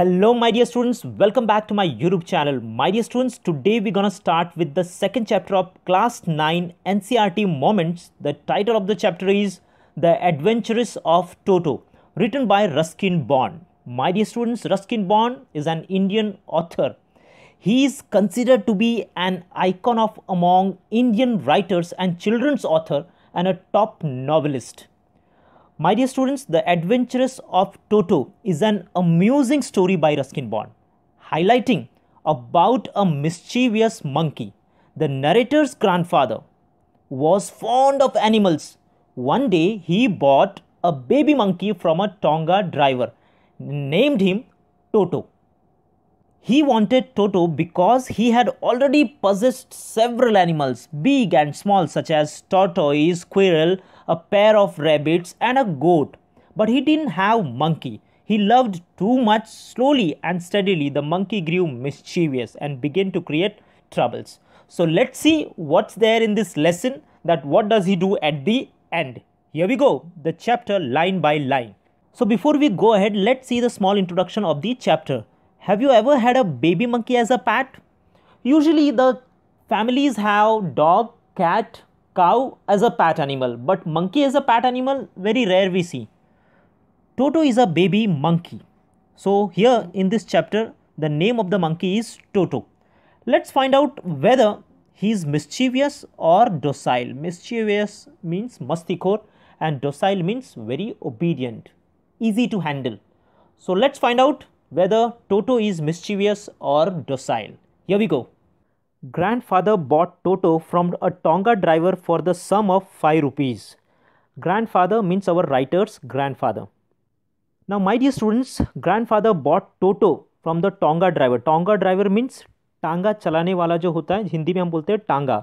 hello my dear students welcome back to my youtube channel my dear students today we're gonna start with the second chapter of class 9 ncrt moments the title of the chapter is the adventures of toto written by ruskin bond my dear students ruskin bond is an indian author he is considered to be an icon of among indian writers and children's author and a top novelist my dear students, The Adventures of Toto is an amusing story by Ruskin Bond, highlighting about a mischievous monkey. The narrator's grandfather was fond of animals. One day he bought a baby monkey from a Tonga driver, named him Toto. He wanted Toto because he had already possessed several animals, big and small, such as tortoise, squirrel, a pair of rabbits and a goat, but he didn't have monkey. He loved too much slowly and steadily the monkey grew mischievous and began to create troubles. So let's see what's there in this lesson that what does he do at the end. Here we go, the chapter line by line. So before we go ahead, let's see the small introduction of the chapter. Have you ever had a baby monkey as a pet? Usually the families have dog, cat, cow as a pet animal but monkey as a pet animal very rare we see toto is a baby monkey so here in this chapter the name of the monkey is toto let's find out whether he is mischievous or docile mischievous means mastikor and docile means very obedient easy to handle so let's find out whether toto is mischievous or docile here we go Grandfather bought Toto from a Tonga driver for the sum of 5 rupees. Grandfather means our writer's grandfather. Now, my dear students, grandfather bought Toto from the Tonga driver. Tonga driver means tanga chalane wala jo hota hai hindi mein hum bolte हैं tanga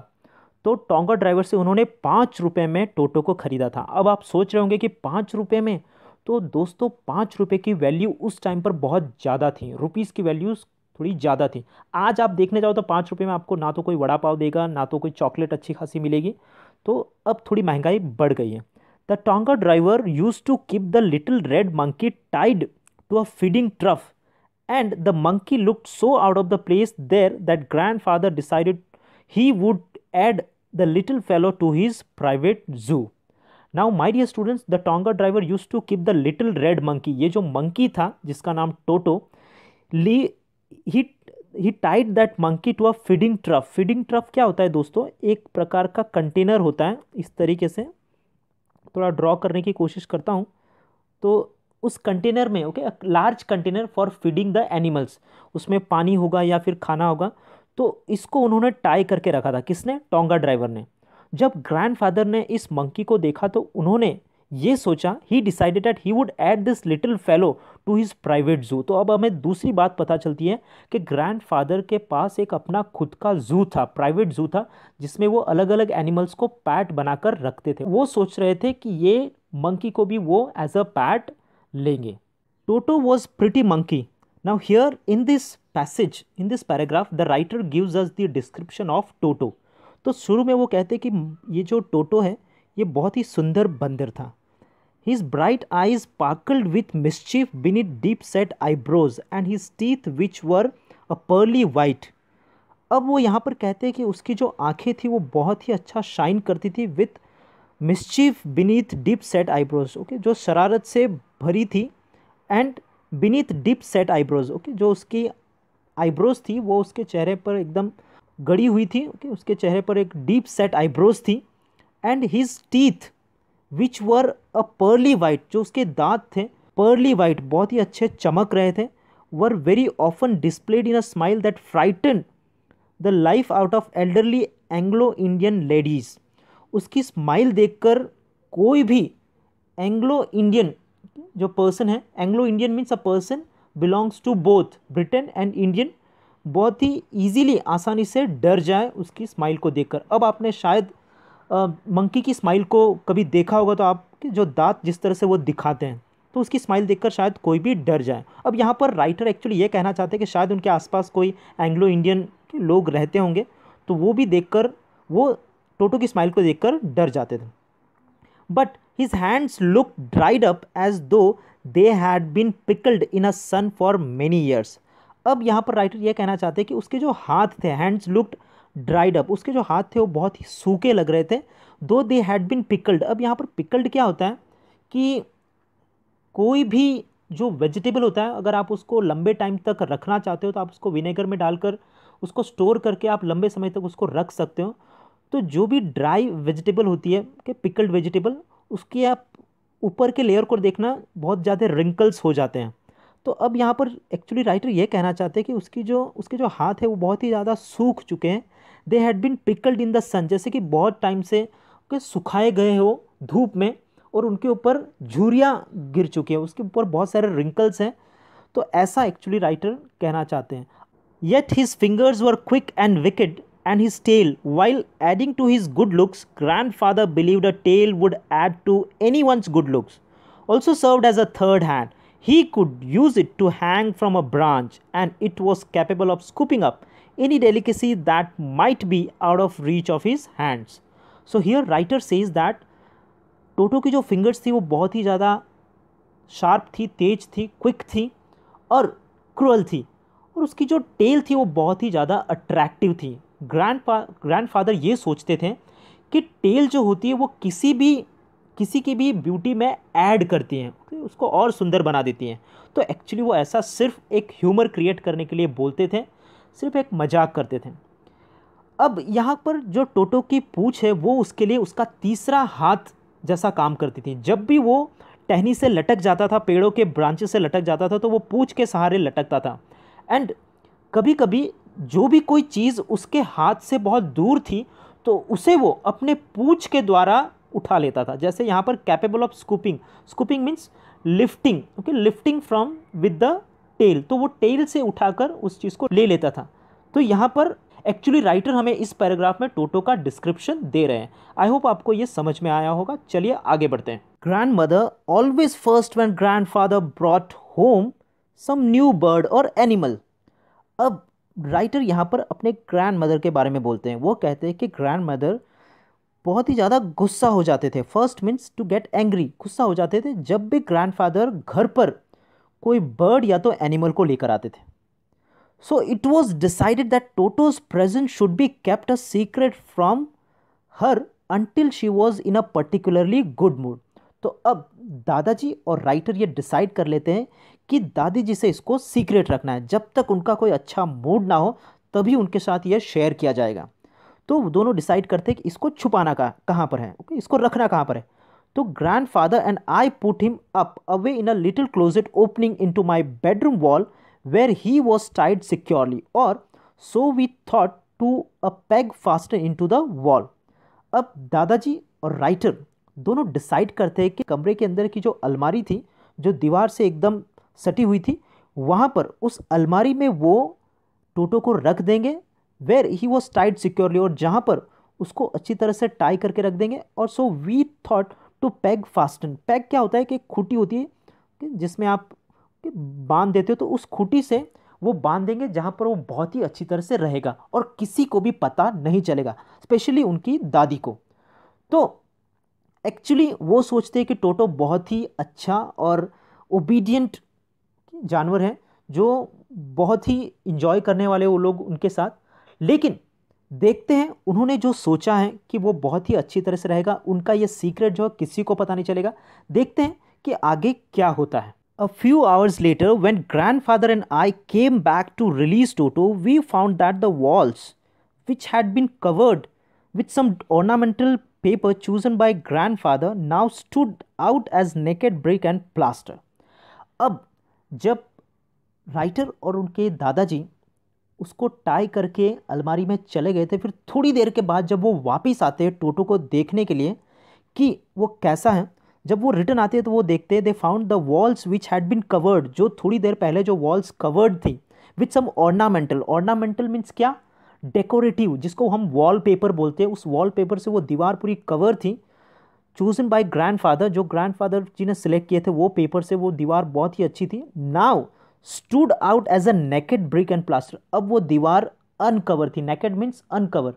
तो tonga driver से उन्होंने पाँच रुपये में Toto को ख़रीदा था अब आप सोच रहे होंगे कि पाँच रुपये में तो दोस्तों पाँच रुपये की वैल्यू उस टाइम पर बहुत ज़्यादा थी रुपीस की वैल्यूज़ थोड़ी ज़्यादा थी आज आप देखने जाओ तो पाँच रुपये में आपको ना तो कोई वड़ा पाव देगा ना तो कोई चॉकलेट अच्छी खासी मिलेगी तो अब थोड़ी महंगाई बढ़ गई है the tonga driver used to keep the little red monkey tied to a feeding trough and the monkey look so out of the place there that grandfather decided he would add the little fellow to his private zoo now my dear students the tonga driver used to keep the little red monkey ये जो monkey था जिसका नाम Toto ली he tied that monkey to a feeding trough feeding trough क्या होता है दोस्तों एक प्रकार का कंटेनर होता है इस तरीके से थोड़ा ड्रॉ करने की कोशिश करता हूँ तो उस कंटेनर में okay large container for feeding the animals उसमें पानी होगा या फिर खाना होगा तो इसको उन्होंने टाई करके रखा था किसने टोंगा ड्राइवर ने जब ग्रैंडफादर ने इस मंकी को देखा तो उन्होंने ये सोचा he decided at he would add this little fellow to his private zoo तो अब हमें दूसरी बात पता चलती है कि ग्रैंडफादर के पास एक अपना खुद का जू था प्राइवेट जू था जिसमें वो अलग अलग एनिमल्स को पैट बनाकर रखते थे वो सोच रहे थे कि ये मंकी को भी वो एज अ पैट लेंगे Toto was pretty monkey now here in this passage in this paragraph the writer gives us the description of Toto तो शुरू में वो कहते कि ये जो टोटो है ये बहुत ही सुंदर बंदर था His bright eyes sparkled with mischief beneath deep set eyebrows and his teeth which were a pearly white अब वो यहाँ पर कहते हैं कि उसकी जो आंखें थी वो बहुत ही अच्छा शाइन करती थी with mischief beneath deep set eyebrows okay जो शरारत से भरी थी and beneath deep set eyebrows okay जो उसकी आईब्रोज थी वो उसके चेहरे पर एकदम गड़ी हुई थी ओके okay? उसके चेहरे पर एक डीप सेट आईब्रोज थी and his teeth which were a pearly white जो उसके दांत थे पर्ली वाइट बहुत ही अच्छे चमक रहे थे were very often displayed in a smile that frighten the life out of elderly Anglo Indian ladies उसकी स्माइल देखकर कोई भी एंग्लो इंडियन जो पर्सन है Anglo Indian means a person belongs to both Britain and Indian बहुत ही easily आसानी से डर जाए उसकी स्माइल को देखकर अब आपने शायद मंकी की स्माइल को कभी देखा होगा तो आप जो दांत जिस तरह से वो दिखाते हैं तो उसकी स्माइल देखकर शायद कोई भी डर जाए अब यहाँ पर राइटर एक्चुअली ये कहना चाहते हैं कि शायद उनके आसपास कोई एंग्लो इंडियन लोग रहते होंगे तो वो भी देखकर वो टोटो की स्माइल को देखकर डर जाते थे but his hands look dried up as though they had been pickled in a sun for many years अब यहाँ पर राइटर यह कहना चाहते हैं कि उसके जो हाथ थे हैंड्स लुक्ड ड्राइड अप उसके जो हाथ थे वो बहुत ही सूखे लग रहे थे दो दे हैड बिन पिकल्ड अब यहाँ पर पिकल्ड क्या होता है कि कोई भी जो वेजिटेबल होता है अगर आप उसको लंबे टाइम तक रखना चाहते हो तो आप उसको विनेगर में डालकर उसको स्टोर करके आप लंबे समय तक उसको रख सकते हो तो जो भी ड्राई वेजिटेबल होती है कि पिकल्ड वेजिटेबल उसके आप ऊपर के लेयर को देखना बहुत ज़्यादा रिंकल्स हो जाते हैं तो अब यहाँ पर एक्चुअली राइटर ये कहना चाहते हैं कि उसकी जो उसके जो हाथ है वो बहुत ही ज़्यादा सूख चुके हैं they had been pickled in the sun जैसे कि बहुत टाइम से के सुखाए गए हो धूप में और उनके ऊपर झूरियाँ गिर चुकी हैं उसके ऊपर बहुत सारे रिंकल्स हैं तो ऐसा एक्चुअली राइटर कहना चाहते हैं yet his fingers were quick and wicked and tail while adding to his good looks grandfather believe the tail would add to anyone's good looks also served as a third hand He could use it to hang from a branch and it was capable of scooping up any delicacy that might be out of reach of his hands. So here writer says that Toto की जो fingers थी वो बहुत ही ज़्यादा sharp थी तेज थी quick थी और क्रूअल थी और उसकी जो टेल थी वो बहुत ही ज़्यादा अट्रैक्टिव थी ग्रैंड ग्रैंड फादर ये सोचते थे कि टेल जो होती है वो किसी भी किसी की भी ब्यूटी में ऐड करती हैं उसको और सुंदर बना देती हैं तो एक्चुअली वो ऐसा सिर्फ एक ह्यूमर क्रिएट करने के लिए बोलते थे सिर्फ एक मजाक करते थे अब यहाँ पर जो टोटो की पूछ है वो उसके लिए उसका तीसरा हाथ जैसा काम करती थी जब भी वो टहनी से लटक जाता था पेड़ों के ब्रांचेस से लटक जाता था तो वो पूछ के सहारे लटकता था एंड कभी कभी जो भी कोई चीज़ उसके हाथ से बहुत दूर थी तो उसे वो अपने पूछ के द्वारा उठा लेता था जैसे यहाँ पर capable of scooping scooping means lifting okay lifting from with the tail तो वो टेल से उठाकर उस चीज़ को ले लेता था तो यहाँ पर एक्चुअली राइटर हमें इस पैराग्राफ में टोटो का डिस्क्रिप्शन दे रहे हैं आई होप आपको ये समझ में आया होगा चलिए आगे बढ़ते हैं grandmother always fussed when grandfather brought home some new bird और एनिमल अब राइटर यहाँ पर अपने ग्रैंड मदर के बारे में बोलते हैं वो कहते हैं कि ग्रैंड मदर बहुत ही ज़्यादा गुस्सा हो जाते थे fussed means to get angry गुस्सा हो जाते थे जब भी ग्रैंडफादर घर पर कोई बर्ड या तो एनिमल को लेकर आते थे so it was decided that Toto's present should be kept a secret from her until she was in a particularly good mood तो अब दादाजी और राइटर ये डिसाइड कर लेते हैं कि दादी जी से इसको सीक्रेट रखना है जब तक उनका कोई अच्छा मूड ना हो तभी उनके साथ ये शेयर किया जाएगा तो दोनों डिसाइड करते हैं कि इसको छुपाना का कहाँ पर है ओके इसको रखना कहाँ पर है तो grandfather and I put him up away in a little closet opening into my bedroom wall where he was tied securely और so we thought to a peg fastened into the wall अब दादाजी और writer दोनों decide करते हैं कि कमरे के अंदर की जो अलमारी थी जो दीवार से एकदम सटी हुई थी वहाँ पर उस अलमारी में वो टोटो को रख देंगे where he was tied securely और जहाँ पर उसको अच्छी तरह से टाई करके रख देंगे और so we thought to peg fastened peg क्या होता है कि खूटी होती है कि जिसमें आप बांध देते हो तो उस खूटी से वो बांध देंगे जहाँ पर वो बहुत ही अच्छी तरह से रहेगा और किसी को भी पता नहीं चलेगा स्पेशली उनकी दादी को तो एक्चुअली वो सोचते हैं कि टोटो बहुत ही अच्छा और ओबीडियंट जानवर है जो बहुत ही इंजॉय करने वाले वो लोग उनके साथ लेकिन देखते हैं उन्होंने जो सोचा है कि वो बहुत ही अच्छी तरह से रहेगा उनका ये सीक्रेट जो है किसी को पता नहीं चलेगा देखते हैं कि आगे क्या होता है a few hours later when grandfather and I came back to release Toto we found that the walls which had been covered with some ornamental paper chosen by grandfather now stood out as naked brick and plaster अब जब writer और उनके दादाजी उसको tie करके अलमारी में चले गए थे फिर थोड़ी देर के बाद जब वो वापस आते टोटो को देखने के लिए कि वो कैसा है जब वो रिटर्न आते तो वो देखते हैं they found the walls which had been covered जो थोड़ी देर पहले जो वॉल्स कवर्ड थी with some ornamental ornamental means क्या डेकोरेटिव जिसको हम वॉल पेपर बोलते हैं उस वॉल पेपर से वो दीवार पूरी कवर थी चूजन बाय ग्रैंड फादर जो ग्रैंड फादर जी ने सिलेक्ट किए थे वो पेपर से वो दीवार बहुत ही अच्छी थी now stood out as a naked brick and plaster अब वो दीवार अनकवर थी नेकेड मीन्स अनकवर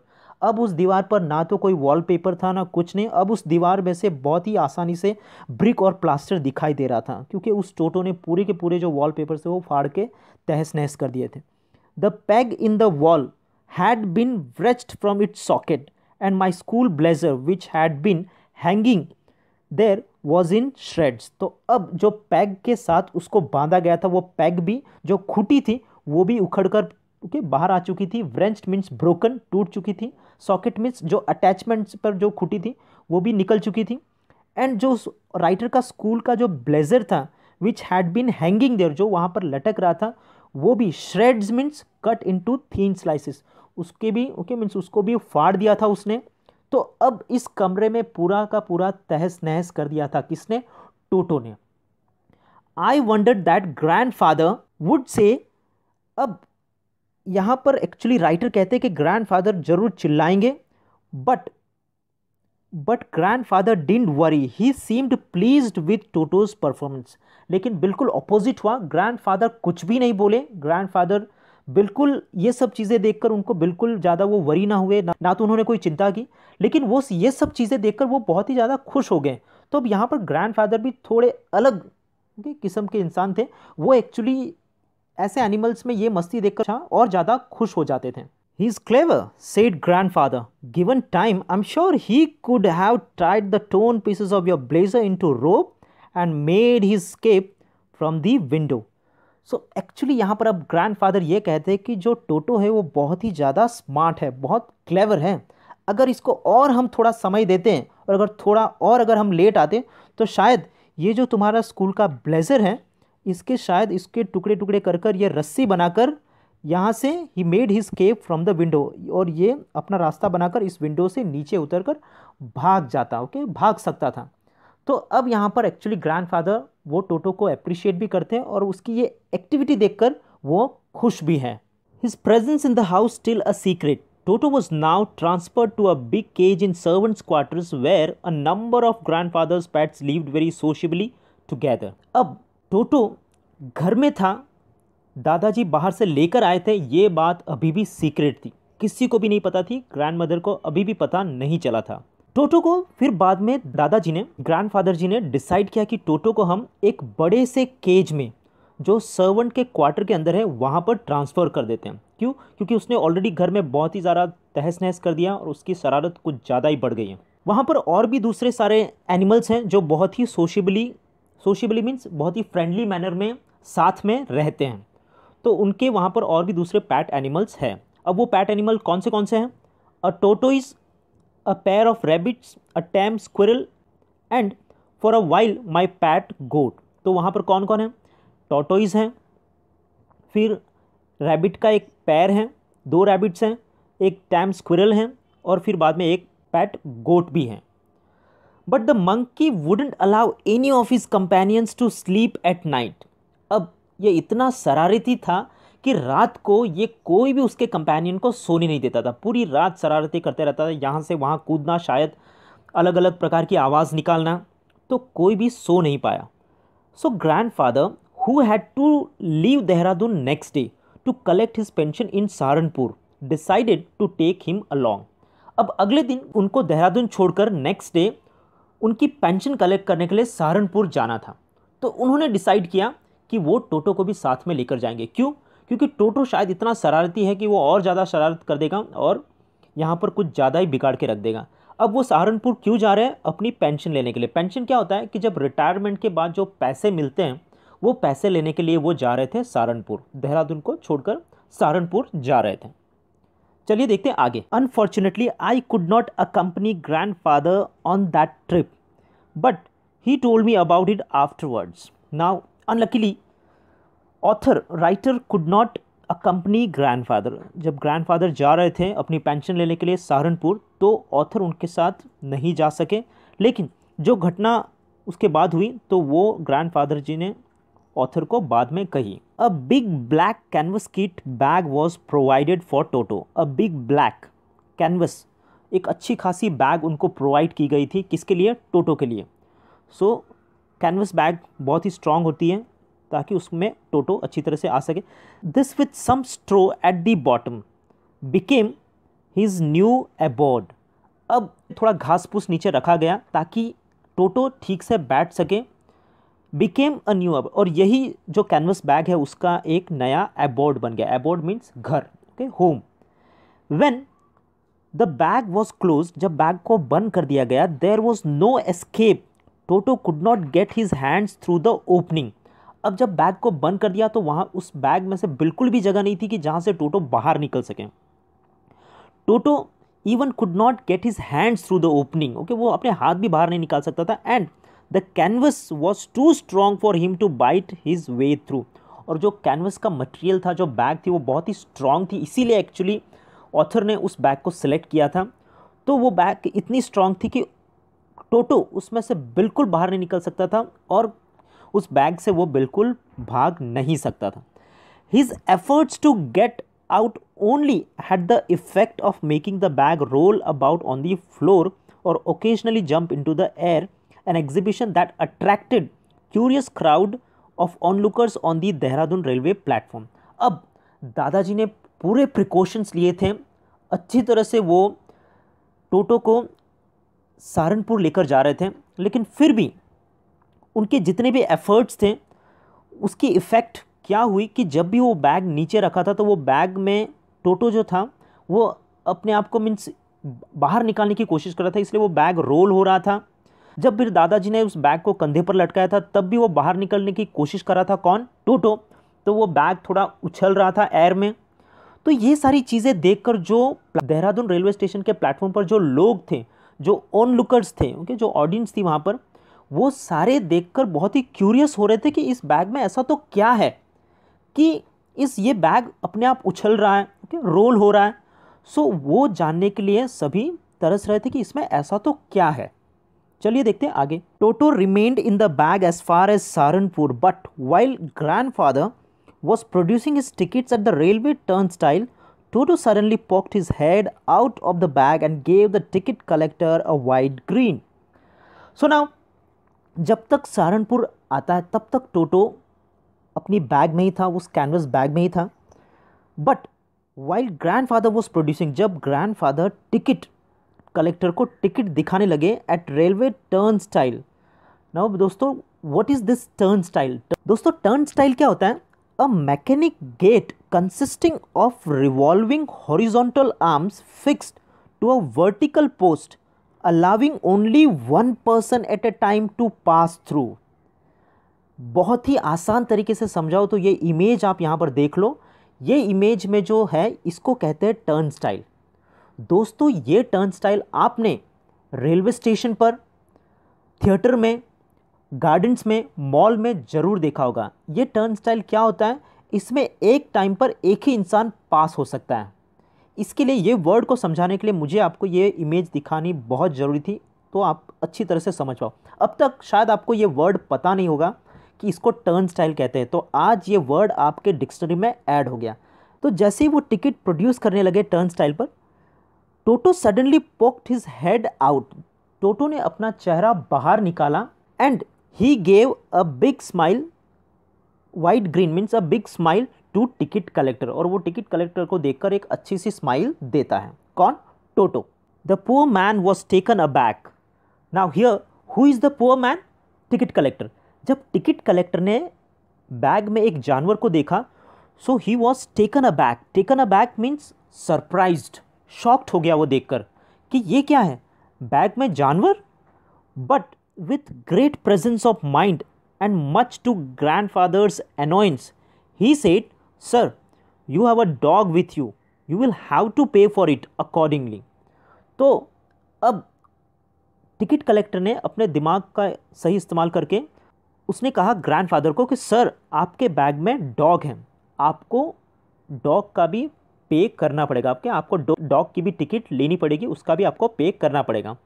अब उस दीवार पर ना तो कोई वॉलपेपर था ना कुछ नहीं अब उस दीवार में से बहुत ही आसानी से ब्रिक और प्लास्टर दिखाई दे रहा था क्योंकि उस टोटो ने पूरे के पूरे जो वॉलपेपर से वो फाड़ के तहस नहस कर दिए थे the peg in the wall had been wrenched from its socket and my school blazer which had been hanging there was in shreds तो अब जो पैग के साथ उसको बांधा गया था वो पैग भी जो खुटी थी वो भी उखड़ कर ओके okay, बाहर आ चुकी थी व्रेंच मीन्स ब्रोकन टूट चुकी थी सॉकेट मीन्स जो अटैचमेंट्स पर जो खुटी थी वो भी निकल चुकी थी एंड जो राइटर का स्कूल का जो ब्लेजर था which had been hanging there जो वहाँ पर लटक रहा था वो भी shreds means cut into thin slices उसके भी ओके okay, मीन्स उसको भी फाड़ दिया था उसने तो अब इस कमरे में पूरा का पूरा तहस नहस कर दिया था किसने टोटो ने I wonder that grandfather would say अब यहाँ पर एक्चुअली राइटर कहते हैं कि ग्रैंड फादर जरूर चिल्लाएंगे but but grandfather didn't worry he seemed pleased with Toto's performance लेकिन बिल्कुल अपोजिट हुआ ग्रैंड फादर कुछ भी नहीं बोले ग्रैंड फादर बिल्कुल ये सब चीज़ें देखकर उनको बिल्कुल ज़्यादा वो वरी ना हुए ना, ना तो उन्होंने कोई चिंता की लेकिन वो ये सब चीज़ें देखकर वो बहुत ही ज़्यादा खुश हो गए तो अब यहाँ पर ग्रैंडफादर भी थोड़े अलग किस्म के इंसान थे वो एक्चुअली ऐसे एनिमल्स में ये मस्ती देखकर और ज़्यादा खुश हो जाते थे he is clever said grandfather given time I am sure he could have tried the torn pieces of your blazer into rope and made he escape from the window so so, actually यहाँ पर अब grandfather ये कहते हैं कि जो टोटो है वो बहुत ही ज़्यादा स्मार्ट है बहुत क्लेवर है अगर इसको और हम थोड़ा समय देते हैं और अगर थोड़ा और अगर हम लेट आते तो शायद ये जो तुम्हारा स्कूल का ब्लेज़र है इसके शायद इसके टुकड़े टुकड़े कर कर ये रस्सी बनाकर यहाँ से he made his escape from the window और ये अपना रास्ता बनाकर इस विंडो से नीचे उतर कर भाग जाता ओके भाग सकता था तो अब यहाँ पर एक्चुअली ग्रैंडफादर वो टोटो को अप्रिशिएट भी करते हैं और उसकी ये एक्टिविटी देखकर वो खुश भी हैं his presence in the house still a secret was now transfer to a big cage in servants servants' where a number of grandfather's pets lived very sociably together अब टोटो घर में था दादाजी बाहर से लेकर आए थे ये बात अभी भी सीक्रेट थी किसी को भी नहीं पता थी ग्रैंड मदर को अभी भी पता नहीं चला था टोटो को फिर बाद में दादाजी ने ग्रैंडफादर जी ने डिसाइड किया कि टोटो को हम एक बड़े से केज में जो सर्वेंट के क्वार्टर के अंदर है वहाँ पर ट्रांसफ़र कर देते हैं क्यों क्योंकि उसने ऑलरेडी घर में बहुत ही ज़्यादा तहस नहस कर दिया और उसकी शरारत कुछ ज़्यादा ही बढ़ गई है वहाँ पर और भी दूसरे सारे एनिमल्स हैं जो बहुत ही सोशबली सोशबली मीन्स बहुत ही फ्रेंडली मैनर में साथ में रहते हैं तो उनके वहाँ पर और भी दूसरे पैट एनिमल्स हैं अब वो पैट एनिमल कौन से कौन से हैं a Toto is a pair of rabbits, a tame squirrel and for a while my pet goat. तो वहाँ पर कौन कौन है टोटोइज हैं फिर रैबिट का एक पैर है दो रैबिट्स हैं एक टैम स्क्विरल हैं और फिर बाद में एक पैट गोट भी हैं but the monkey wouldn't allow any of his companions to sleep at night अब ये इतना शरारती था कि रात को ये कोई भी उसके कंपेनियन को सोने नहीं देता था पूरी रात शरारती करते रहता था यहाँ से वहाँ कूदना शायद अलग अलग प्रकार की आवाज़ निकालना तो कोई भी सो नहीं पाया so grandfather who had to leave Dehradun next day to collect his pension in Saharanpur decided to take him along अब अगले दिन उनको देहरादून छोड़कर नेक्स्ट डे उनकी पेंशन कलेक्ट करने के लिए सहारनपुर जाना था तो उन्होंने डिसाइड किया कि वो टोटो को भी साथ में लेकर जाएंगे क्यों क्योंकि टोटो शायद इतना शरारती है कि वो और ज़्यादा शरारत कर देगा और यहाँ पर कुछ ज़्यादा ही बिगाड़ के रख देगा अब वो सहारनपुर क्यों जा रहे हैं अपनी पेंशन लेने के लिए पेंशन क्या होता है कि जब रिटायरमेंट के बाद जो पैसे मिलते हैं वो पैसे लेने के लिए वो जा रहे थे सहारनपुर देहरादून को छोड़कर सहारनपुर जा रहे थे चलिए देखते हैं आगे unfortunately I could not accompany grandfather on that trip but he told me about it afterwards now unluckily author writer could not accompany grandfather जब ग्रैंडफादर जा रहे थे अपनी पेंशन लेने के लिए सहारनपुर तो ऑथर उनके साथ नहीं जा सके लेकिन जो घटना उसके बाद हुई तो वो ग्रैंडफादर जी ने ऑथर को बाद में कही a big black canvas kit bag was provided for Toto a big black canvas एक अच्छी खासी बैग उनको प्रोवाइड की गई थी किसके लिए टोटो के लिए सो कैनवस बैग बहुत ही स्ट्रांग होती है ताकि उसमें टोटो अच्छी तरह से आ सके this with some straw at the bottom became his new abode अब थोड़ा घास फूस नीचे रखा गया ताकि टोटो ठीक से बैठ सके बिकेम अ न्यू अब और यही जो कैनवस बैग है उसका एक नया एबोर्ड बन गया एबोर्ड मीन्स घर okay home when the bag was closed जब बैग को बंद कर दिया गया there was no escape Toto could not get his hands through the opening अब जब बैग को बंद कर दिया तो वहाँ उस बैग में से बिल्कुल भी जगह नहीं थी कि जहाँ से टोटो बाहर निकल सकें Toto even could not get his hands through the opening okay वो अपने हाथ भी बाहर नहीं निकाल सकता था and the canvas was too strong for him to bite his way through और जो कैनवस का मटेरियल था जो बैग थी वो बहुत ही स्ट्रांग थी इसीलिए एक्चुअली ऑथर ने उस बैग को सिलेक्ट किया था तो वो बैग इतनी स्ट्रांग थी कि टोटो उसमें से बिल्कुल बाहर नहीं निकल सकता था और उस बैग से वो बिल्कुल भाग नहीं सकता था his efforts to get out only had the effect of making the bag roll about on the floor और occasionally jump into the air an exhibition that attracted curious crowd of onlookers on the Dehradun railway platform अब दादाजी ने पूरे precautions लिए थे अच्छी तरह से वो टोटो को सहारनपुर लेकर जा रहे थे लेकिन फिर भी उनके जितने भी एफ़र्ट्स थे उसकी इफ़ेक्ट क्या हुई कि जब भी वो बैग नीचे रखा था तो वो बैग में टोटो जो था वो अपने आप को मीन्स बाहर निकालने की कोशिश कर रहा था इसलिए वो बैग रोल हो रहा था जब फिर दादाजी ने उस बैग को कंधे पर लटकाया था तब भी वो बाहर निकलने की कोशिश कर रहा था कौन टोटो तो वो बैग थोड़ा उछल रहा था एयर में तो ये सारी चीज़ें देखकर जो देहरादून रेलवे स्टेशन के प्लेटफॉर्म पर जो लोग थे जो ऑन लुकर्स थे ओके जो ऑडियंस थी वहाँ पर वो सारे देखकर बहुत ही क्यूरियस हो रहे थे कि इस बैग में ऐसा तो क्या है कि इस ये बैग अपने आप उछल रहा है ओके रोल हो रहा है सो वो जानने के लिए सभी तरस रहे थे कि इसमें ऐसा तो क्या है चलिए देखते हैं आगे Toto remained in the bag as far as Saharanpur but while grandfather was producing his tickets at the railway turnstile Toto suddenly poked his head out of the bag and gave the ticket collector a wide grin so now जब तक सहारनपुर आता है तब तक टोटो अपनी bag में ही था उस कैनवस बैग में ही था but while grandfather was producing जब ग्रैंड फादर टिकट कलेक्टर को टिकट दिखाने लगे at railway turnstile now दोस्तों what is this turnstile दोस्तों टर्न स्टाइल क्या होता है a mechanic gate consisting of revolving horizontal arms fixed to a vertical post allowing only one person at a time to pass through बहुत ही आसान तरीके से समझाओ तो ये इमेज आप यहाँ पर देख लो ये इमेज में जो है इसको कहते हैं टर्न स्टाइल दोस्तों ये टर्न स्टाइल आपने रेलवे स्टेशन पर थिएटर में गार्डन्स में मॉल में ज़रूर देखा होगा ये टर्न स्टाइल क्या होता है इसमें एक टाइम पर एक ही इंसान पास हो सकता है इसके लिए ये वर्ड को समझाने के लिए मुझे आपको ये इमेज दिखानी बहुत ज़रूरी थी तो आप अच्छी तरह से समझ पाओ अब तक शायद आपको ये वर्ड पता नहीं होगा कि इसको टर्न स्टाइल कहते हैं तो आज ये वर्ड आपके डिक्शनरी में ऐड हो गया तो जैसे ही वो टिकट प्रोड्यूस करने लगे टर्न स्टाइल पर Toto suddenly poked his head out Toto ने अपना चेहरा बाहर निकाला and he gave a big smile wide grin means a big smile to ticket collector और वो टिकट कलेक्टर को देखकर एक अच्छी सी स्माइल देता है कौन Toto the poor man was taken aback now here who is the poor man ticket collector जब टिकट कलेक्टर ने बैग में एक जानवर को देखा so he was taken aback taken aback means surprise shocked हो गया वो देखकर कि ये क्या है बैग में जानवर but with great presence of mind and much to grandfather's annoyance he said sir you have a dog with you you will have to pay for it accordingly तो अब टिकट कलेक्टर ने अपने दिमाग का सही इस्तेमाल करके उसने कहा ग्रैंडफादर को कि सर आपके बैग में डॉग हैं आपको डॉग का भी पे करना पड़ेगा आपके आपको डॉग की भी टिकट लेनी पड़ेगी उसका भी आपको पे करना पड़ेगा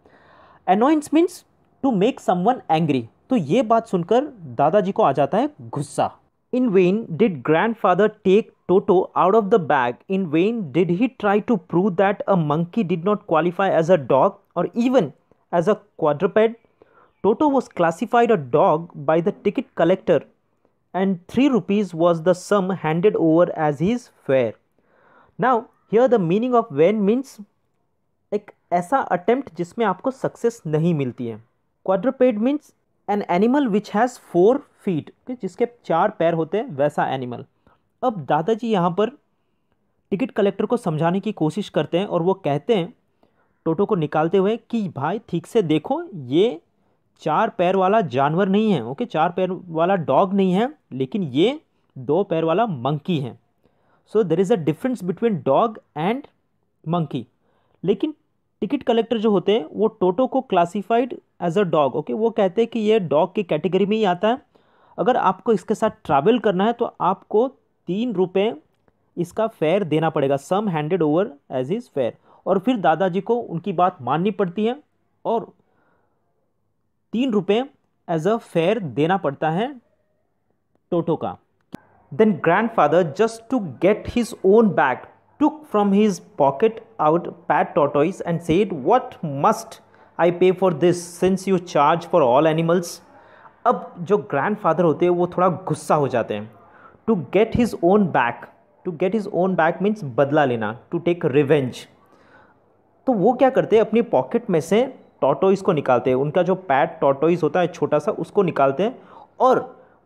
annoyance means to make someone angry तो ये बात सुनकर दादाजी को आ जाता है गुस्सा In vain did grandfather take Toto out of the bag. In vain did he try to prove that a monkey did not qualify as a dog or even as a quadruped. Toto was classified a dog by the ticket collector and 3 rupees was the sum handed over as his fare. Now, here the meaning of vain means एक ऐसा attempt जिसमें आपको success नहीं मिलती है Quadruped means an animal which has 4 feet जिसके चार पैर होते हैं वैसा एनिमल अब दादाजी यहाँ पर टिकट कलेक्टर को समझाने की कोशिश करते हैं और वो कहते हैं टोटो को निकालते हुए कि भाई ठीक से देखो ये चार पैर वाला जानवर नहीं है ओके चार पैर वाला डॉग नहीं है लेकिन ये दो पैर वाला मंकी है so there is a difference between dog and monkey लेकिन टिकट कलेक्टर जो होते हैं वो टोटो को classified as a dog okay वो कहते हैं कि ये डॉग की कैटेगरी में ही आता है अगर आपको इसके साथ ट्रैवल करना है तो आपको तीन रुपये इसका फेयर देना पड़ेगा sum handed over as is fare और फिर दादाजी को उनकी बात माननी पड़ती है और तीन रुपये एज अ फेयर देना पड़ता है टोटो का then grandfather just to get his own back took from his pocket out pat tortoise and said what must i pay for this since you charge for all animals अब जो grandfather होते हैं वो थोड़ा गुस्सा हो जाते हैं to get his own back to get his own back means बदला लेना टू टेक रिवेंज तो वो क्या करते हैं अपनी पॉकेट में से टॉटोइज़ को निकालते हैं उनका जो पैड टोटोइज़ होता है छोटा सा उसको निकालते हैं और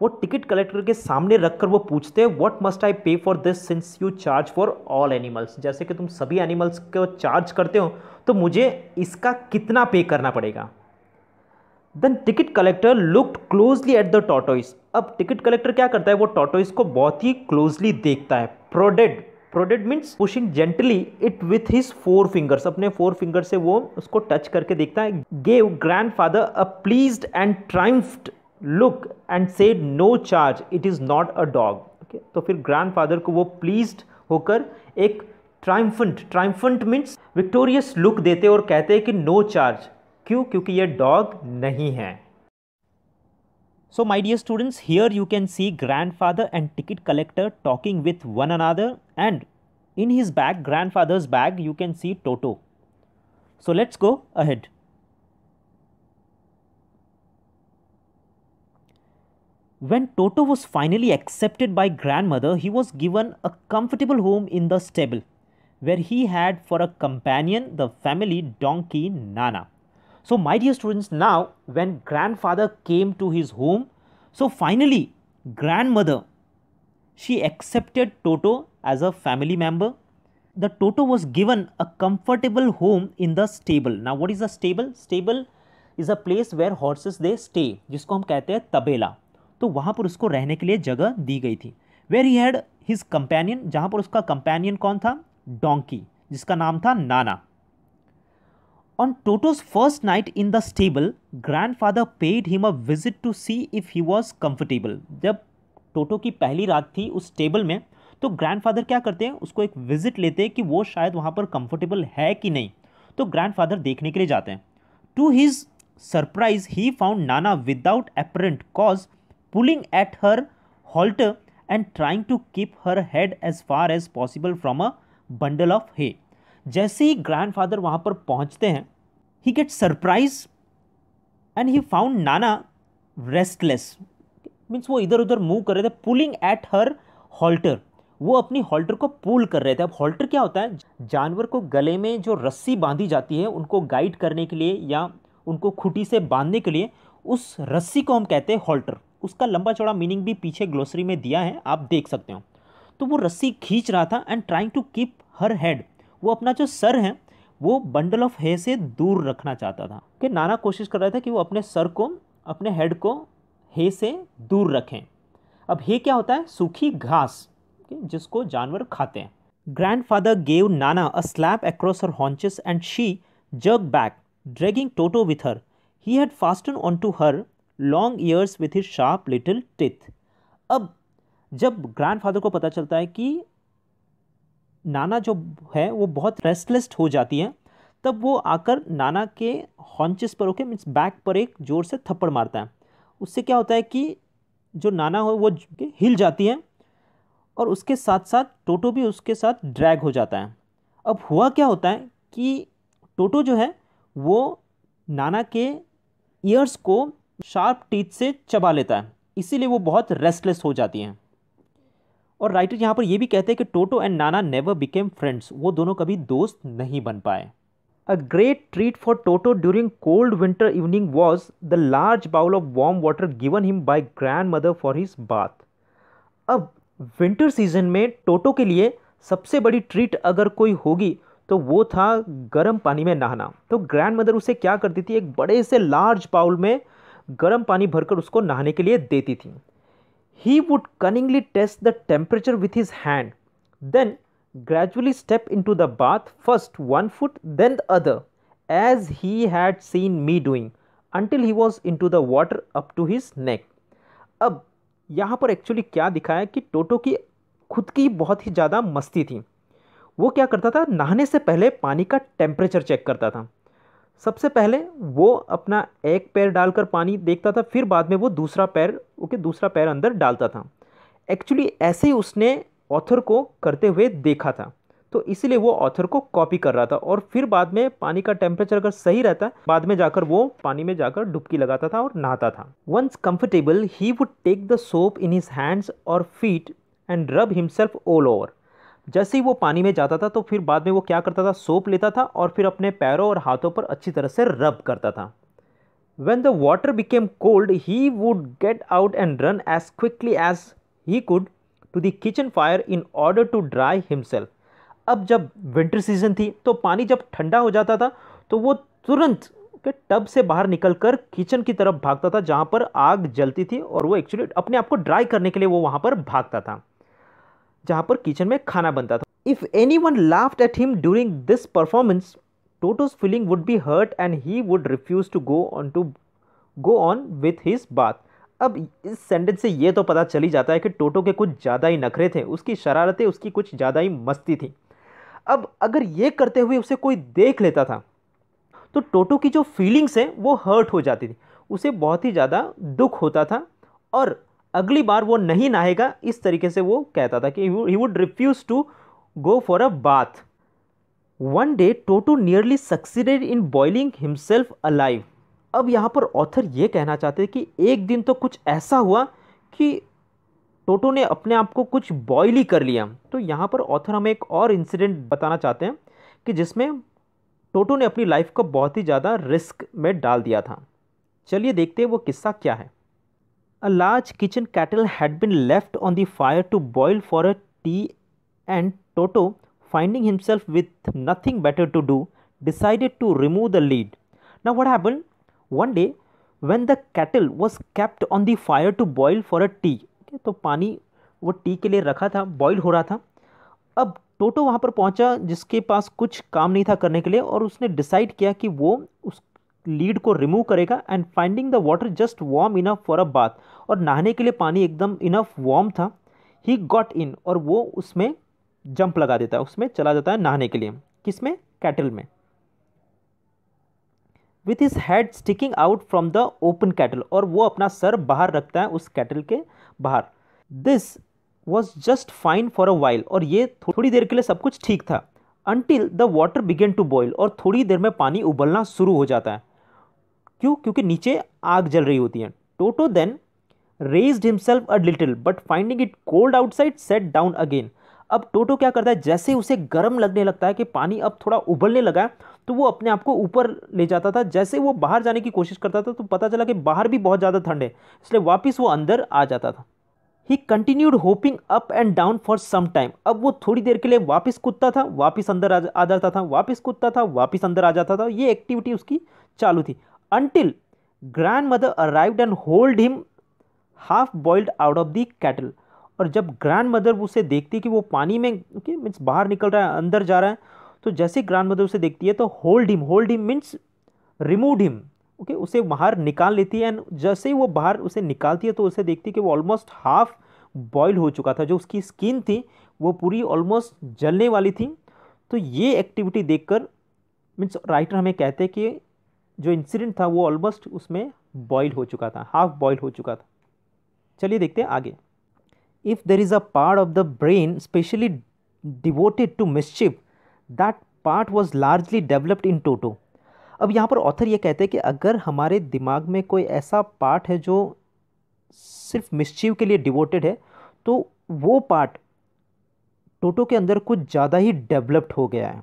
वो टिकट कलेक्टर के सामने रख कर वो पूछते हैं what must I pay for this since you charge for all animals जैसे कि तुम सभी एनिमल्स को चार्ज करते हो तो मुझे इसका कितना पे करना पड़ेगा then ticket collector looked closely at the tortoise अब टिकट कलेक्टर क्या करता है वो टॉटोइस को बहुत ही क्लोजली देखता है prodded prodded means pushing gently it with his forefingers अपने फोर फिंगर से वो उसको टच करके देखता है gave grandfather a pleased and triumphed look and said no charge it is not a dog okay तो फिर grand father को वो प्लीज होकर एक ट्राइम्फंट ट्राइम्फंट मीन्स विक्टोरियस लुक देते और कहते हैं कि नो चार्ज क्यों क्योंकि ये डॉग नहीं है so my dear students here you can see grandfather and ticket collector talking with one another and in his bag grandfather's bag you can see Toto so let's go ahead When Toto was finally accepted by grandmother, he was given a comfortable home in the stable, where he had for a companion the family donkey Nana. So, my dear students, now when grandfather came to his home, so finally grandmother, she accepted Toto as a family member. The Toto was given a comfortable home in the stable. Now, what is a stable? Stable is a place where horses they stay jisko hum kehte हैं tabela to wahan par usko rehne ke liye jagah di gayi thi where he had his companion jahan par uska companion kaun tha donkey jiska naam tha nana On Toto's first night in the stable, grandfather paid him a visit to see if he was comfortable. जब टोटो की पहली रात थी उस table में तो grandfather क्या करते हैं उसको एक विजिट लेते हैं कि वो शायद वहाँ पर कंफर्टेबल है कि नहीं तो ग्रैंडफादर देखने के लिए जाते हैं to his surprise he found Nana without apparent cause pulling at her halter and trying to keep her head as far as possible from a bundle of hay जैसे ही ग्रैंडफादर वहाँ पर पहुँचते हैं he get surprise and he found Nana restless means वो इधर उधर move कर रहे थे पुलिंग एट हर हॉल्टर वो अपनी हॉल्टर को पुल कर रहे थे अब हॉल्टर क्या होता है जानवर को गले में जो रस्सी बांधी जाती है उनको गाइड करने के लिए या उनको खुटी से बांधने के लिए उस रस्सी को हम कहते हैं हॉल्टर उसका लंबा चौड़ा मीनिंग भी पीछे ग्लोसरी में दिया है आप देख सकते हो तो वो रस्सी खींच रहा था and trying to keep her head वो अपना जो सर है वो बंडल ऑफ हे से दूर रखना चाहता था कि नाना कोशिश कर रहा था कि वो अपने सर को अपने हेड को हे से दूर रखें अब हे क्या होता है सूखी घास जिसको जानवर खाते हैं grand grandfather gave Nana a slap across her haunches and she jug back dragging Toto with her he had fast on to her long ears with his sharp little teeth अब जब ग्रैंड फादर को पता चलता है कि नाना जो है वो बहुत रेस्टलेस्ट हो जाती है तब वो आकर नाना के हॉन्चेस पर ओके मीन्स बैक पर एक ज़ोर से थप्पड़ मारता है उससे क्या होता है कि जो नाना हो वो हिल जाती है और उसके साथ साथ टोटो भी उसके साथ ड्रैग हो जाता है अब हुआ क्या होता है कि टोटो जो है वो नाना के ईयर्स को शार्प टीथ से चबा लेता है इसीलिए वो बहुत रेस्टलेस हो जाती हैं और राइटर यहाँ पर यह भी कहते हैं कि Toto and Nana never became friends वो दोनों कभी दोस्त नहीं बन पाए a great treat for Toto during cold winter evening was the large bowl of warm water given him by grandmother for his bath अब विंटर सीजन में Toto के लिए सबसे बड़ी ट्रीट अगर कोई होगी तो वो था गर्म पानी में नहाना तो ग्रैंड मदर उसे क्या करती थी एक बड़े से लार्ज बाउल में गर्म पानी भरकर उसको नहाने के लिए देती थी He would cunningly test the temperature with his hand, then gradually step into the bath, first one foot, then the other, as he had seen me doing, until he was into the water up to his neck. ab yahan par actually kya dikhaya ki toto ki खुद की बहुत ही ज़्यादा मस्ती थी वो क्या करता था नहाने से पहले पानी का टेम्परेचर चेक करता था सबसे पहले वो अपना एक पैर डालकर पानी देखता था फिर बाद में वो दूसरा पैर ओके दूसरा पैर अंदर डालता था एक्चुअली ऐसे ही उसने ऑथर को करते हुए देखा था तो इसीलिए वो ऑथर को कॉपी कर रहा था और फिर बाद में पानी का टेम्परेचर अगर सही रहता बाद में जाकर वो पानी में जाकर डुबकी लगाता था और नहाता था once comfortable he would take the soap in his hands और feet and rub himself all over जैसे ही वो पानी में जाता था तो फिर बाद में वो क्या करता था सोप लेता था और फिर अपने पैरों और हाथों पर अच्छी तरह से रब करता था when the water became cold he would get out and run as quickly as he could to the kitchen fire in order to dry himself अब जब विंटर सीजन थी तो पानी जब ठंडा हो जाता था तो वो तुरंत के टब से बाहर निकलकर किचन की तरफ भागता था जहाँ पर आग जलती थी और वो एक्चुअली अपने आप को ड्राई करने के लिए वो वहाँ पर भागता था जहाँ पर किचन में खाना बनता था if anyone laughed at him during this performance Toto's feeling would be hurt and he would refuse to go on to go on with his bath अब इस सेंटेंस से ये तो पता चली जाता है कि टोटो के कुछ ज़्यादा ही नखरे थे उसकी शरारतें उसकी कुछ ज़्यादा ही मस्ती थी अब अगर ये करते हुए उसे कोई देख लेता था तो टोटो की जो फीलिंग्स हैं वो हर्ट हो जाती थी उसे बहुत ही ज़्यादा दुख होता था और अगली बार वो नहीं नहाएगा इस तरीके से वो कहता था कि he would refuse to go for a bath one day Toto nearly succeeded in boiling himself alive अब यहाँ पर ऑथर ये कहना चाहते हैं कि एक दिन तो कुछ ऐसा हुआ कि टोटो ने अपने आप को कुछ बॉयल ही कर लिया तो यहाँ पर ऑथर हमें एक और इंसिडेंट बताना चाहते हैं कि जिसमें टोटो ने अपनी लाइफ को बहुत ही ज़्यादा रिस्क में डाल दिया था चलिए देखते हैं वो किस्सा क्या है A large kitchen kettle had been left on the fire to boil for a tea, and Toto, finding himself with nothing better to do, decided to remove the lid. Now, what happened? One day, when the kettle was kept on the fire to boil for a tea, okay, तो पानी वो T के लिए रखा था boil हो रहा था अब टोटो वहाँ पर पहुँचा जिसके पास कुछ काम नहीं था करने के लिए और उसने डिसाइड किया कि वो उस लीड को रिमूव करेगा and finding the water just warm enough for a bath और नहाने के लिए पानी एकदम इनफ वार्म था ही गॉट इन और वो उसमें जंप लगा देता है उसमें चला जाता है नहाने के लिए किस में कैटल में with his head sticking out from the open kettle और वो अपना सर बाहर रखता है उस कैटल के बाहर this was just fine for a while और ये थोड़ी देर के लिए सब कुछ ठीक था until the water began to boil और थोड़ी देर में पानी उबलना शुरू हो जाता है क्यों क्योंकि नीचे आग जल रही होती है Toto then raised himself a little but finding it cold outside sat down again अब टोटो क्या करता है जैसे उसे गर्म लगने लगता है कि पानी अब थोड़ा उबलने लगा है तो वो अपने आप को ऊपर ले जाता था जैसे वो बाहर जाने की कोशिश करता था तो पता चला कि बाहर भी बहुत ज़्यादा ठंड है इसलिए वापस वो अंदर आ जाता था he continued hopping up and down for some time अब वो थोड़ी देर के लिए वापस कूदता था वापस अंदर आ जाता था वापस कूदता था वापस अंदर आ जाता था ये एक्टिविटी उसकी चालू थी until grandmother arrived and hold him half boiled out of the kettle और जब ग्रैंड मदर उसे देखती है कि वो पानी में मीन्स बाहर निकल रहा है अंदर जा रहा है तो जैसे ग्रैंड मदर उसे देखती है तो hold him hold him means remove him okay उसे बाहर निकाल लेती है एंड जैसे ही वो बाहर उसे निकालती है तो उसे देखती है कि वो ऑलमोस्ट हाफ बॉयल हो चुका था जो उसकी स्किन थी वो पूरी ऑलमोस्ट जलने वाली थी तो ये एक्टिविटी देखकर मीन्स राइटर हमें कहते हैं कि जो इंसिडेंट था वो ऑलमोस्ट उसमें बॉयल हो चुका था हाफ बॉयल हो चुका था चलिए देखते हैं आगे if there is a part of the brain especially devoted to mischief that part was largely developed in Toto अब यहाँ पर ऑथर ये कहते हैं कि अगर हमारे दिमाग में कोई ऐसा पार्ट है जो सिर्फ मिसचिव के लिए डिवोटेड है तो वो पार्ट टोटो के अंदर कुछ ज़्यादा ही डेवलप्ड हो गया है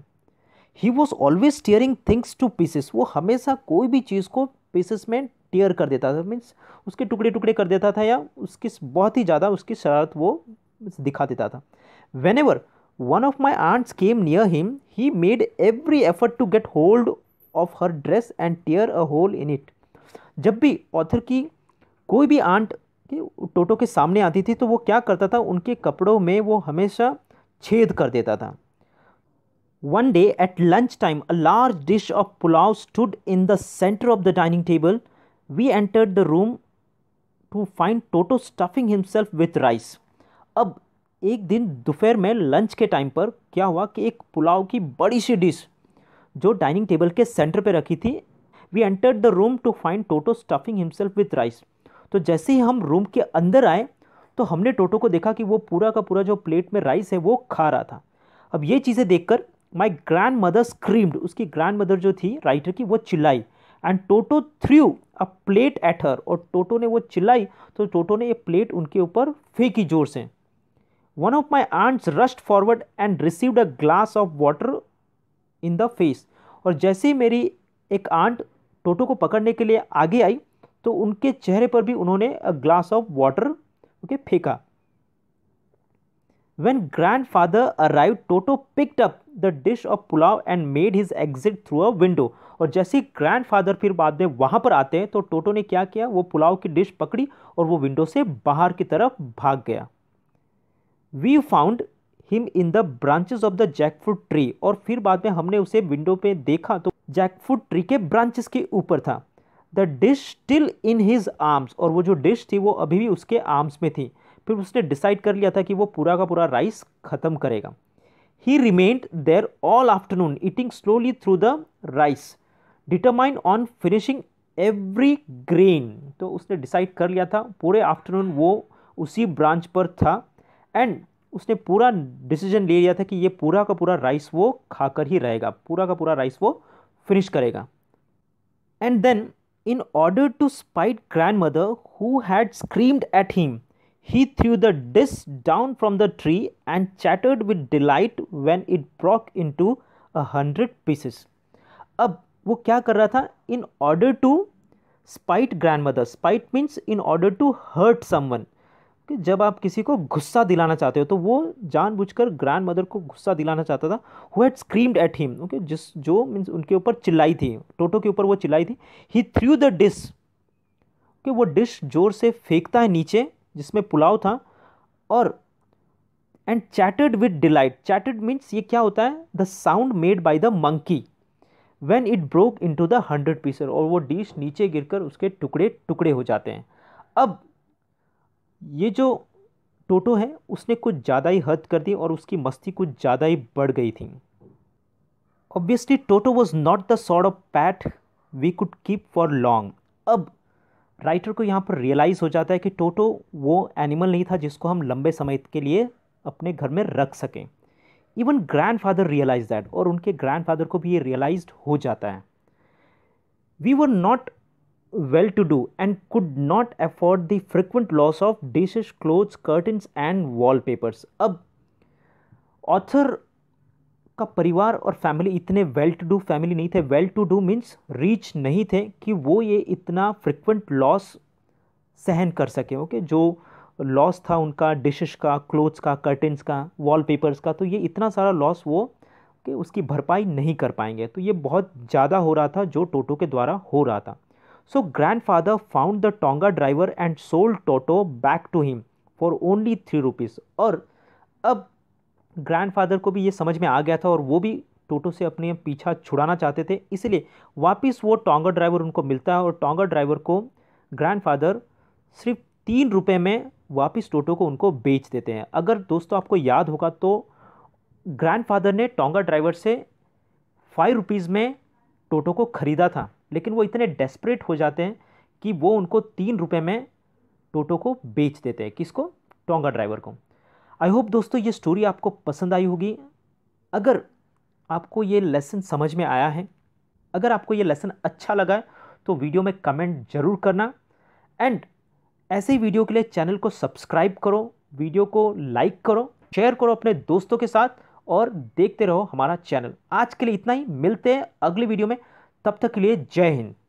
he was always tearing things to pieces वो हमेशा कोई भी चीज़ को पीसेस में टीयर कर देता था मीन्स उसके टुकड़े टुकड़े कर देता था या उसकी बहुत ही ज़्यादा उसकी शरारत वो दिखा देता था whenever one of my aunts came near him he made every effort to get hold of her dress and tear a hole in it जब भी ऑथर की कोई भी आंट के टोटो के सामने आती थी तो वो क्या करता था उनके कपड़ों में वो हमेशा छेद कर देता था One day at lunchtime, a large dish of pulao stood in the center of the dining table. We entered the room to find Toto stuffing himself with rice अब एक दिन दोपहर में लंच के टाइम पर क्या हुआ कि एक पुलाव की बड़ी सी डिश जो डाइनिंग टेबल के सेंटर पर रखी थी we entered the room to find Toto stuffing himself with rice तो जैसे ही हम रूम के अंदर आए तो हमने टोटो को देखा कि वो पूरा का पूरा जो प्लेट में राइस है वो खा रहा था अब ये चीज़ें देखकर माई ग्रैंड मदर स्क्रीम्ड उसकी ग्रैंड मदर जो थी राइटर की वो चिल्लाई and Toto threw a plate at her और टोटो ने वो चिल्लाई तो टोटो ने ये प्लेट उनके ऊपर फेंकी जोर से one of my aunts rushed forward and received a glass of water in the face और जैसे ही मेरी एक आंट टोटो को पकड़ने के लिए आगे आई तो उनके चेहरे पर भी उन्होंने a glass of water okay फेंका when grandfather arrived Toto picked up the dish of pulao and made his exit through a window और जैसे ही फादर फिर बाद में वहाँ पर आते हैं तो टोटो ने क्या किया वो पुलाव की डिश पकड़ी और वो विंडो से बाहर की तरफ भाग गया we found him in the branches of the jackfruit tree और फिर बाद में हमने उसे विंडो पे देखा तो जैकफ्रूट ट्री के ब्रांचेस के ऊपर था the dish still in his arms और वो जो डिश थी वो अभी भी उसके आर्म्स में थी फिर उसने डिसाइड कर लिया था कि वो पूरा का पूरा राइस ख़त्म करेगा He remained there all afternoon, eating slowly through the rice, determined on finishing every grain तो उसने डिसाइड कर लिया था पूरे आफ्टरनून वो उसी ब्रांच पर था एंड उसने पूरा डिसीजन ले लिया था कि ये पूरा का पूरा राइस वो खाकर ही रहेगा पूरा का पूरा राइस वो फिनिश करेगा and then in order to spite grandmother who had screamed at him He threw the disc down from the tree and chattered with delight when it broke into a hundred pieces. अब वो क्या कर रहा था in order to spite grandmother spite means in order to hurt someone कि जब आप किसी को गुस्सा दिलाना चाहते हो तो वो जानबूझकर ग्रैंड मदर को गुस्सा दिलाना चाहता था who had screamed at him okay जिस जो मीन्स उनके ऊपर चिल्लाई थी टोटो के ऊपर वो चिल्लाई थी ही थ्रू द डिश कि वो डिश जोर से फेंकता है नीचे जिसमें पुलाव था और and chattered with delight chattered means ये क्या होता है the sound made by the monkey when it broke into the hundred pieces और वो डिश नीचे गिर कर उसके टुकड़े टुकड़े हो जाते हैं अब ये जो टोटो है उसने कुछ ज़्यादा ही हद कर दी और उसकी मस्ती कुछ ज़्यादा ही बढ़ गई थी obviously Toto was not the sort of pet we could keep for long अब राइटर को यहाँ पर रियलाइज़ हो जाता है कि टोटो वो एनिमल नहीं था जिसको हम लंबे समय के लिए अपने घर में रख सकें इवन ग्रैंडफादर रियलाइज दैट और उनके ग्रैंडफादर को भी ये रियलाइज हो जाता है we were not well to do and could not afford the frequent loss of dishes clothes curtains and wall अब ऑथर का परिवार और फैमिली इतने वेल टू डू फैमिली नहीं थे well to do means rich नहीं थे कि वो ये इतना फ्रिक्वेंट लॉस सहन कर सके ओके जो लॉस था उनका डिशेस का क्लोथ्स का कर्टन्स का वॉलपेपर्स का तो ये इतना सारा लॉस वो कि उसकी भरपाई नहीं कर पाएंगे तो ये बहुत ज़्यादा हो रहा था जो टोटो के द्वारा हो रहा था so grandfather found the tonga driver and sold Toto back to him for only three rupees और अब ग्रैंडफादर को भी ये समझ में आ गया था और वो भी टोटो से अपने पीछा छुड़ाना चाहते थे इसलिए वापस वो टोंगा ड्राइवर उनको मिलता है और टोंगा ड्राइवर को ग्रैंडफादर सिर्फ तीन रुपये में वापस टोटो को उनको बेच देते हैं अगर दोस्तों आपको याद होगा तो ग्रैंडफादर ने टोंगा ड्राइवर से फाइव रुपीज़ में टोटो को ख़रीदा था लेकिन वो इतने डेस्परेट हो जाते हैं कि वो उनको तीन रुपये में टोटो को बेच देते हैं किसको टोंगा ड्राइवर को आई होप दोस्तों ये स्टोरी आपको पसंद आई होगी अगर आपको ये लेसन समझ में आया है अगर आपको ये लेसन अच्छा लगा है तो वीडियो में कमेंट ज़रूर करना एंड ऐसे ही वीडियो के लिए चैनल को सब्सक्राइब करो वीडियो को लाइक करो शेयर करो अपने दोस्तों के साथ और देखते रहो हमारा चैनल आज के लिए इतना ही मिलते हैं अगले वीडियो में तब तक के लिए जय हिंद